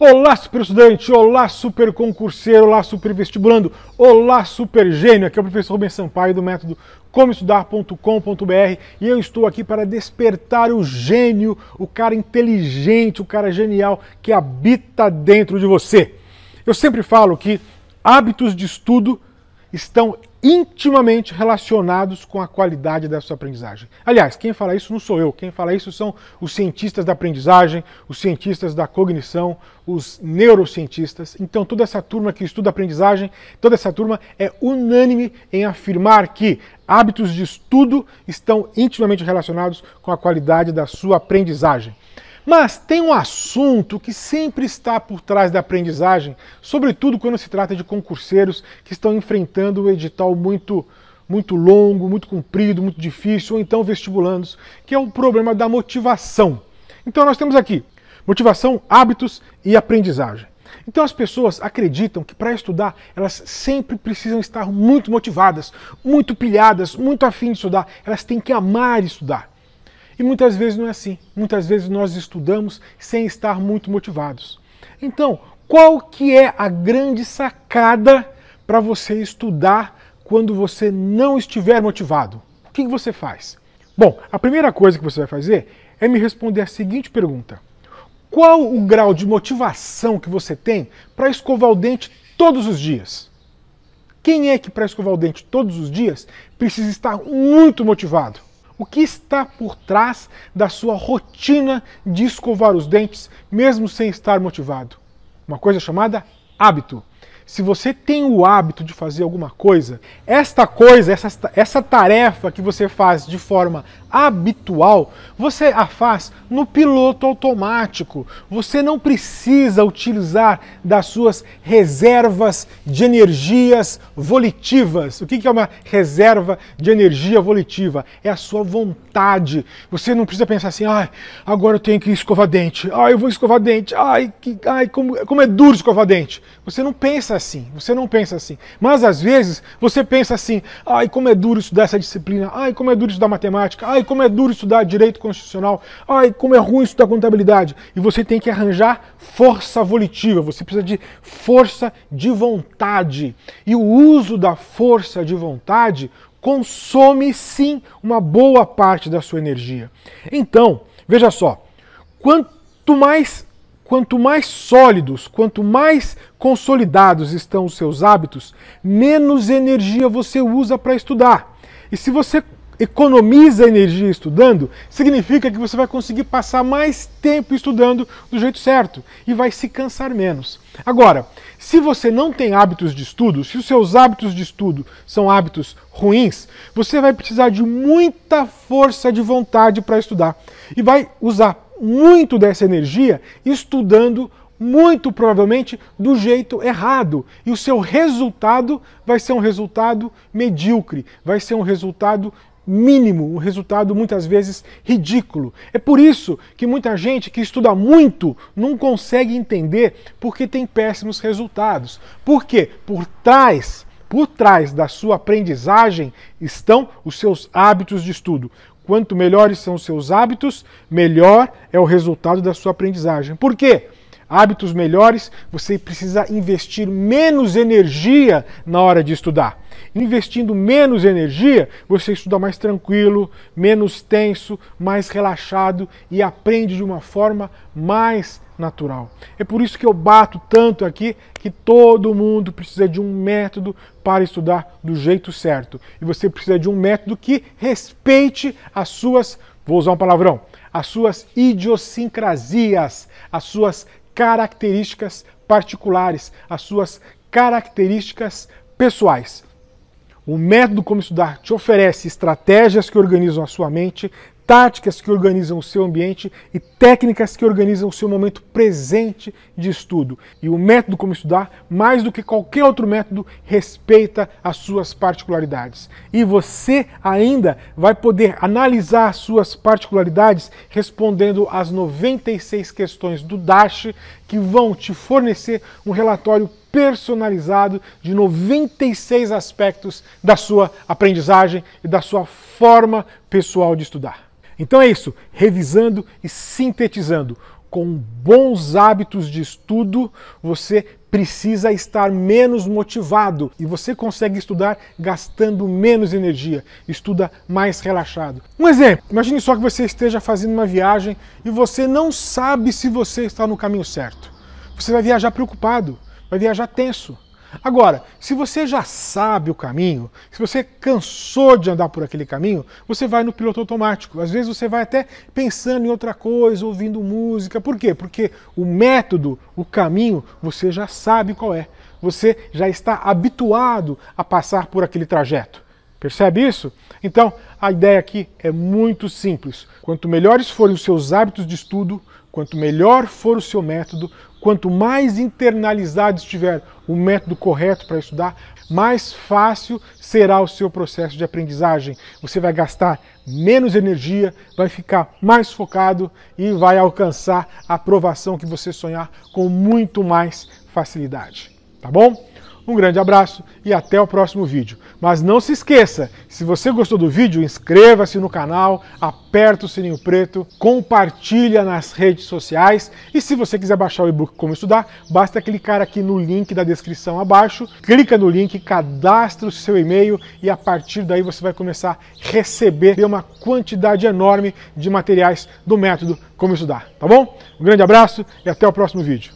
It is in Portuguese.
Olá, super estudante! Olá, super concurseiro! Olá, super vestibulando! Olá, super gênio! Aqui é o professor Rubens Sampaio do método comoestudar.com.br e eu estou aqui para despertar o gênio, o cara inteligente, o cara genial que habita dentro de você. Eu sempre falo que hábitos de estudo estão intimamente relacionados com a qualidade da sua aprendizagem. Aliás, quem fala isso não sou eu, quem fala isso são os cientistas da aprendizagem, os cientistas da cognição, os neurocientistas. Então, toda essa turma que estuda aprendizagem, toda essa turma é unânime em afirmar que hábitos de estudo estão intimamente relacionados com a qualidade da sua aprendizagem. Mas tem um assunto que sempre está por trás da aprendizagem, sobretudo quando se trata de concurseiros que estão enfrentando um edital muito muito longo, muito comprido, muito difícil, ou então vestibulandos, que é o problema da motivação. Então nós temos aqui motivação, hábitos e aprendizagem. Então as pessoas acreditam que para estudar elas sempre precisam estar muito motivadas, muito pilhadas, muito afim de estudar. Elas têm que amar estudar. E muitas vezes não é assim. Muitas vezes nós estudamos sem estar muito motivados. Então, qual que é a grande sacada para você estudar quando você não estiver motivado? O que, que você faz? Bom, a primeira coisa que você vai fazer é me responder a seguinte pergunta: Qual o grau de motivação que você tem para escovar o dente todos os dias? Quem é que para escovar o dente todos os dias precisa estar muito motivado? o que está por trás da sua rotina de escovar os dentes, mesmo sem estar motivado. Uma coisa chamada hábito se você tem o hábito de fazer alguma coisa, esta coisa, essa, essa tarefa que você faz de forma habitual, você a faz no piloto automático. Você não precisa utilizar das suas reservas de energias volitivas. O que é uma reserva de energia volitiva? É a sua vontade. Você não precisa pensar assim, ah, agora eu tenho que escovar dente, ah, eu vou escovar dente, ai, que, ai como, como é duro escovar dente. Você não pensa assim, você não pensa assim. Mas às vezes você pensa assim: ai, como é duro estudar essa disciplina, ai, como é duro estudar matemática, ai, como é duro estudar direito constitucional, ai, como é ruim estudar contabilidade. E você tem que arranjar força volitiva, você precisa de força de vontade. E o uso da força de vontade consome sim uma boa parte da sua energia. Então, veja só, quanto mais Quanto mais sólidos, quanto mais consolidados estão os seus hábitos, menos energia você usa para estudar. E se você economiza energia estudando, significa que você vai conseguir passar mais tempo estudando do jeito certo e vai se cansar menos. Agora, se você não tem hábitos de estudo, se os seus hábitos de estudo são hábitos ruins, você vai precisar de muita força de vontade para estudar e vai usar muito dessa energia estudando muito provavelmente do jeito errado. E o seu resultado vai ser um resultado medíocre, vai ser um resultado mínimo, um resultado muitas vezes ridículo. É por isso que muita gente que estuda muito não consegue entender porque tem péssimos resultados. Porque por trás por trás da sua aprendizagem estão os seus hábitos de estudo. Quanto melhores são os seus hábitos, melhor é o resultado da sua aprendizagem. Por quê? hábitos melhores, você precisa investir menos energia na hora de estudar. Investindo menos energia, você estuda mais tranquilo, menos tenso, mais relaxado e aprende de uma forma mais natural. É por isso que eu bato tanto aqui que todo mundo precisa de um método para estudar do jeito certo. E você precisa de um método que respeite as suas, vou usar um palavrão, as suas idiosincrasias, as suas características particulares, as suas características pessoais. O método como estudar te oferece estratégias que organizam a sua mente, táticas que organizam o seu ambiente e técnicas que organizam o seu momento presente de estudo. E o método como estudar, mais do que qualquer outro método, respeita as suas particularidades. E você ainda vai poder analisar as suas particularidades respondendo às 96 questões do DASH que vão te fornecer um relatório personalizado de 96 aspectos da sua aprendizagem e da sua forma pessoal de estudar. Então é isso, revisando e sintetizando. Com bons hábitos de estudo, você precisa estar menos motivado e você consegue estudar gastando menos energia, estuda mais relaxado. Um exemplo: imagine só que você esteja fazendo uma viagem e você não sabe se você está no caminho certo. Você vai viajar preocupado, vai viajar tenso. Agora, se você já sabe o caminho, se você cansou de andar por aquele caminho, você vai no piloto automático. Às vezes você vai até pensando em outra coisa, ouvindo música. Por quê? Porque o método, o caminho, você já sabe qual é. Você já está habituado a passar por aquele trajeto. Percebe isso? Então, a ideia aqui é muito simples. Quanto melhores forem os seus hábitos de estudo, quanto melhor for o seu método, quanto mais internalizado estiver o método correto para estudar, mais fácil será o seu processo de aprendizagem. Você vai gastar menos energia, vai ficar mais focado e vai alcançar a aprovação que você sonhar com muito mais facilidade. Tá bom? Um grande abraço e até o próximo vídeo. Mas não se esqueça, se você gostou do vídeo, inscreva-se no canal, aperta o sininho preto, compartilha nas redes sociais e se você quiser baixar o e-book Como Estudar, basta clicar aqui no link da descrição abaixo, clica no link, cadastra o seu e-mail e a partir daí você vai começar a receber uma quantidade enorme de materiais do método Como Estudar, tá bom? Um grande abraço e até o próximo vídeo.